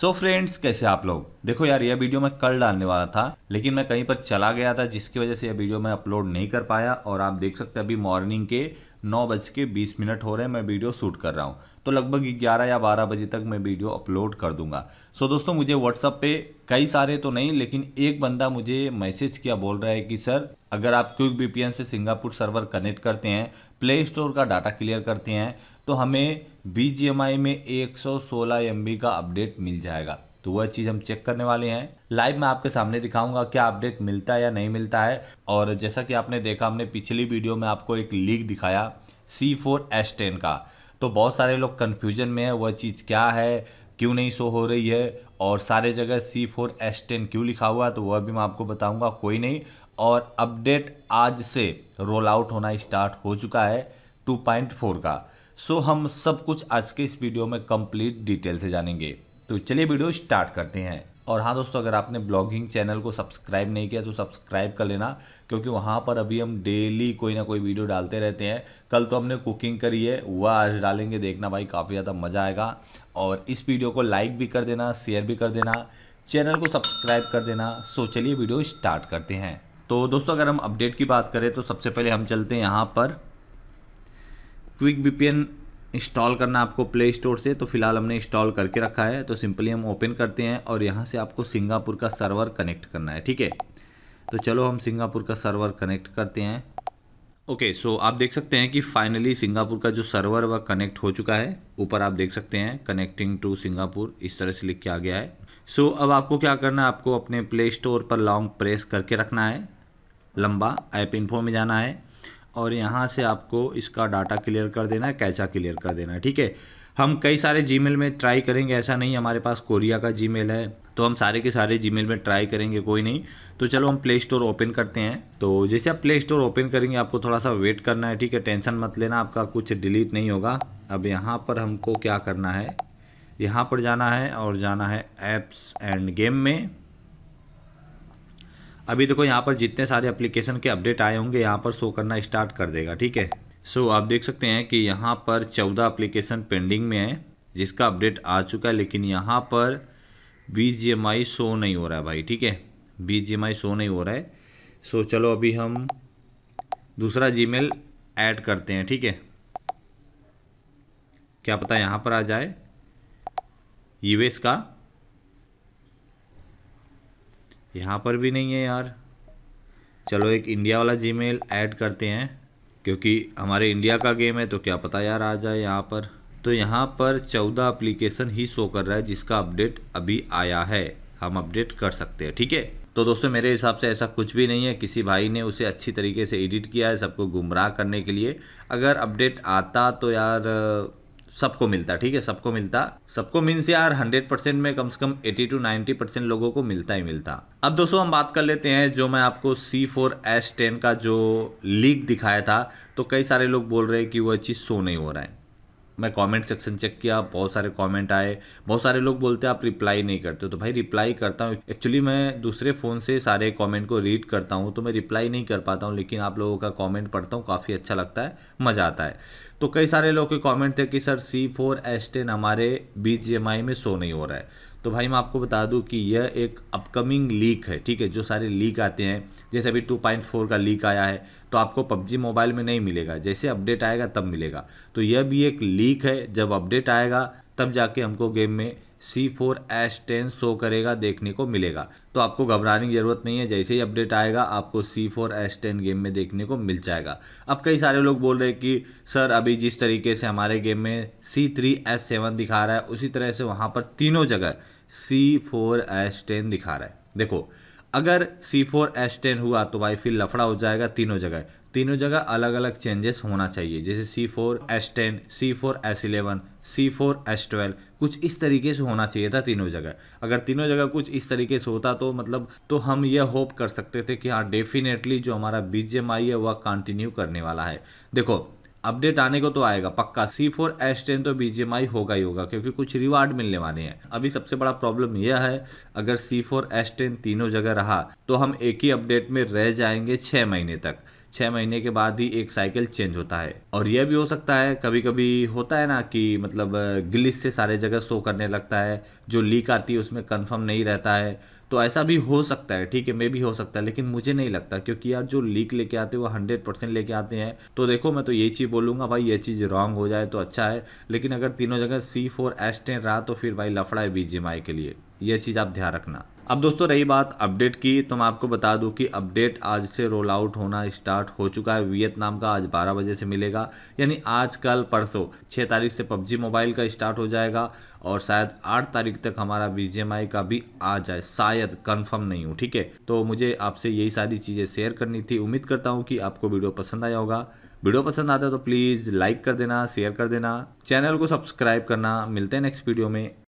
सो so friends कैसे आप लोग देखो यार यह वीडियो मैं कल डालने वाला था लेकिन मैं कहीं पर चला गया था जिसकी वजह से यह वीडियो मैं अपलोड नहीं कर पाया और आप देख सकते हैं अभी मॉर्निंग के नौ बज के बीस मिनट हो रहे हैं मैं वीडियो शूट कर रहा हूँ तो लगभग ग्यारह या बारह बजे तक मैं वीडियो अपलोड कर दूंगा सो so, दोस्तों मुझे व्हाट्सअप पे कई सारे तो नहीं लेकिन एक बंदा मुझे मैसेज किया बोल रहा है कि सर अगर आप क्विक वीपीएन से सिंगापुर सर्वर कनेक्ट करते हैं प्ले स्टोर का डाटा क्लियर करते हैं तो हमें बी में एक सौ का अपडेट मिल जाएगा तो वह चीज़ हम चेक करने वाले हैं लाइव मैं आपके सामने दिखाऊंगा क्या अपडेट मिलता है या नहीं मिलता है और जैसा कि आपने देखा हमने पिछली वीडियो में आपको एक लीक दिखाया सी फोर एस टेन का तो बहुत सारे लोग कन्फ्यूजन में है वह चीज़ क्या है क्यों नहीं शो हो रही है और सारे जगह सी फोर एस टेन क्यों लिखा हुआ है तो वह भी मैं आपको बताऊंगा कोई नहीं और अपडेट आज से रोल आउट होना स्टार्ट हो चुका है 2.4 का सो हम सब कुछ आज के इस वीडियो में कंप्लीट डिटेल से जानेंगे तो चलिए वीडियो स्टार्ट करते हैं और हाँ दोस्तों अगर आपने ब्लॉगिंग चैनल को सब्सक्राइब नहीं किया तो सब्सक्राइब कर लेना क्योंकि वहाँ पर अभी हम डेली कोई ना कोई वीडियो डालते रहते हैं कल तो हमने कुकिंग करी है वह आज डालेंगे देखना भाई काफ़ी ज़्यादा मज़ा आएगा और इस वीडियो को लाइक भी कर देना शेयर भी कर देना चैनल को सब्सक्राइब कर देना सो चलिए वीडियो स्टार्ट करते हैं तो दोस्तों अगर हम अपडेट की बात करें तो सबसे पहले हम चलते हैं यहाँ पर क्विक बी इंस्टॉल करना आपको प्ले स्टोर से तो फिलहाल हमने इंस्टॉल करके रखा है तो सिंपली हम ओपन करते हैं और यहाँ से आपको सिंगापुर का सर्वर कनेक्ट करना है ठीक है तो चलो हम सिंगापुर का सर्वर कनेक्ट करते हैं ओके सो आप देख सकते हैं कि फाइनली सिंगापुर का जो सर्वर वह कनेक्ट हो चुका है ऊपर आप देख सकते हैं कनेक्टिंग टू सिंगापुर इस तरह से लिख के आ गया है सो so, अब आपको क्या करना है आपको अपने प्ले स्टोर पर लॉन्ग प्रेस करके रखना है लंबा ऐप इन्फो में जाना है और यहाँ से आपको इसका डाटा क्लियर कर देना है कैचा क्लियर कर देना है ठीक है हम कई सारे जी में ट्राई करेंगे ऐसा नहीं हमारे पास कोरिया का जी है तो हम सारे के सारे जी में ट्राई करेंगे कोई नहीं तो चलो हम प्ले स्टोर ओपन करते हैं तो जैसे आप प्ले स्टोर ओपन करेंगे आपको थोड़ा सा वेट करना है ठीक है टेंशन मत लेना आपका कुछ डिलीट नहीं होगा अब यहाँ पर हमको क्या करना है यहाँ पर जाना है और जाना है ऐप्स एंड गेम में अभी देखो यहाँ पर जितने सारे अप्लीकेशन के अपडेट आए होंगे यहाँ पर शो करना स्टार्ट कर देगा ठीक है सो आप देख सकते हैं कि यहाँ पर चौदह अप्लीकेशन पेंडिंग में है जिसका अपडेट आ चुका है लेकिन यहाँ पर B G M I show नहीं हो रहा है भाई ठीक है B G M I show नहीं हो रहा है सो चलो अभी हम दूसरा जी मेल ऐड करते हैं ठीक है क्या पता यहाँ पर आ जाए यूएस e का यहाँ पर भी नहीं है यार चलो एक इंडिया वाला मेल ऐड करते हैं क्योंकि हमारे इंडिया का गेम है तो क्या पता यार आ जाए यहाँ पर तो यहाँ पर चौदह अप्लीकेशन ही शो कर रहा है जिसका अपडेट अभी आया है हम अपडेट कर सकते हैं ठीक है तो दोस्तों मेरे हिसाब से ऐसा कुछ भी नहीं है किसी भाई ने उसे अच्छी तरीके से एडिट किया है सबको गुमराह करने के लिए अगर अपडेट आता तो यार सबको मिलता ठीक है सबको मिलता सबको मीन्स यार 100 परसेंट में कम से कम 80 टू 90 परसेंट लोगों को मिलता ही मिलता अब दोस्तों हम बात कर लेते हैं जो मैं आपको सी फोर एस टेन का जो लीक दिखाया था तो कई सारे लोग बोल रहे हैं कि वह चीज़ सो नहीं हो रहा है मैं कमेंट सेक्शन चेक किया बहुत सारे कमेंट आए बहुत सारे लोग बोलते हैं आप रिप्लाई नहीं करते तो भाई रिप्लाई करता हूँ एक्चुअली मैं दूसरे फ़ोन से सारे कमेंट को रीड करता हूँ तो मैं रिप्लाई नहीं कर पाता हूँ लेकिन आप लोगों का कमेंट पढ़ता हूँ काफ़ी अच्छा लगता है मज़ा आता है तो कई सारे लोग के कॉमेंट थे कि sir C four S ten हमारे बीच में शो नहीं हो रहा है तो भाई मैं आपको बता दूं कि यह एक अपकमिंग लीक है ठीक है जो सारे लीक आते हैं जैसे अभी 2.4 का लीक आया है तो आपको पबजी मोबाइल में नहीं मिलेगा जैसे अपडेट आएगा तब मिलेगा तो यह भी एक लीक है जब अपडेट आएगा तब जाके हमको गेम में C four S ten show करेगा देखने को मिलेगा तो आपको घबराने की ज़रूरत नहीं है जैसे ही अपडेट आएगा आपको C four S ten game में देखने को मिल जाएगा अब कई सारे लोग बोल रहे हैं कि सर अभी जिस तरीके से हमारे गेम में सी थ्री एस सेवन दिखा रहा है उसी तरह से वहाँ पर तीनों जगह सी फोर एस टेन दिखा रहा है देखो अगर सी फोर एस टेन हुआ तो भाई फिर लफड़ा हो जाएगा तीनों जगह तीनों जगह अलग अलग चेंजेस होना चाहिए जैसे C four S ten C four S eleven C four S twelve कुछ इस तरीके से होना चाहिए था तीनों जगह अगर तीनों जगह कुछ इस तरीके से होता तो मतलब तो हम यह होप कर सकते थे कि हाँ डेफिनेटली जो हमारा बीजेम आई है वह कंटिन्यू करने वाला है देखो अपडेट आने को तो आएगा पक्का सी फोर एस टेन तो बी होगा ही होगा क्योंकि कुछ रिवार्ड मिलने वाले हैं अभी सबसे बड़ा प्रॉब्लम यह है अगर सी फोर एस टेन तीनों जगह रहा तो हम एक ही अपडेट में रह जाएंगे छः महीने तक छः महीने के बाद ही एक साइकिल चेंज होता है और यह भी हो सकता है कभी कभी होता है ना कि मतलब ग्लिस से सारे जगह शो करने लगता है जो लीक आती है उसमें कन्फर्म नहीं रहता है तो ऐसा भी हो सकता है ठीक है मे भी हो सकता है लेकिन मुझे नहीं लगता क्योंकि यार जो लीक लेके आते हैं वो हंड्रेड परसेंट लेके आते हैं तो देखो मैं तो ये चीज़ बोलूँगा भाई ये चीज़ रॉन्ग हो जाए तो अच्छा है लेकिन अगर तीनों जगह सी फोर एस टेन रहा तो फिर भाई लफड़ा है बी के लिए यह चीज़ आप ध्यान रखना अब दोस्तों रही बात अपडेट की तो मैं आपको बता दूं कि अपडेट आज से रोल आउट होना स्टार्ट हो चुका है वियतनाम का आज 12 बजे से मिलेगा यानी आज कल परसों 6 तारीख से पबजी मोबाइल का स्टार्ट हो जाएगा और शायद 8 तारीख तक हमारा बी का भी आ जाए शायद कंफर्म नहीं हूँ ठीक है तो मुझे आपसे यही सारी चीज़ें शेयर करनी थी उम्मीद करता हूँ कि आपको वीडियो पसंद आया होगा वीडियो पसंद आता है तो प्लीज़ लाइक कर देना शेयर कर देना चैनल को सब्सक्राइब करना मिलते हैं नेक्स्ट वीडियो में